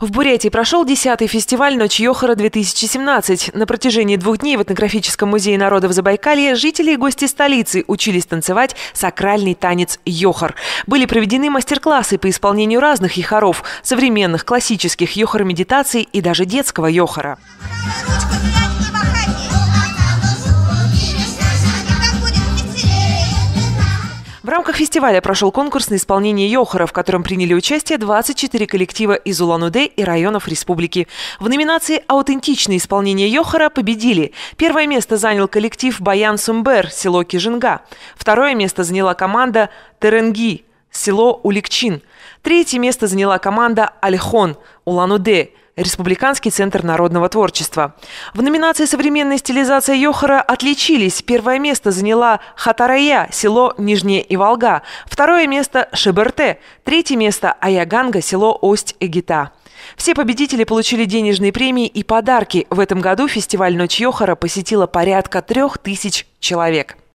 В Бурятии прошел 10-й фестиваль «Ночь Йохара-2017». На протяжении двух дней в этнографическом музее народов Забайкалья жители и гости столицы учились танцевать сакральный танец Йохар. Были проведены мастер-классы по исполнению разных йохаров – современных, классических, йохар-медитаций и даже детского йохара. В рамках фестиваля прошел конкурс на исполнение Йохара, в котором приняли участие 24 коллектива из Улан-Удэ и районов республики. В номинации «Аутентичное исполнение Йохара» победили. Первое место занял коллектив «Баян Сумбер» село Кижинга. Второе место заняла команда «Теренги» село Уликчин. Третье место заняла команда «Альхон» Улан-Удэ – Республиканский центр народного творчества. В номинации «Современная стилизация Йохара» отличились. Первое место заняла Хатарая, село Нижнее Иволга. Второе место – Шеберте. Третье место – Аяганга, село Ость-Эгита. Все победители получили денежные премии и подарки. В этом году фестиваль «Ночь Йохара» посетила порядка трех тысяч человек.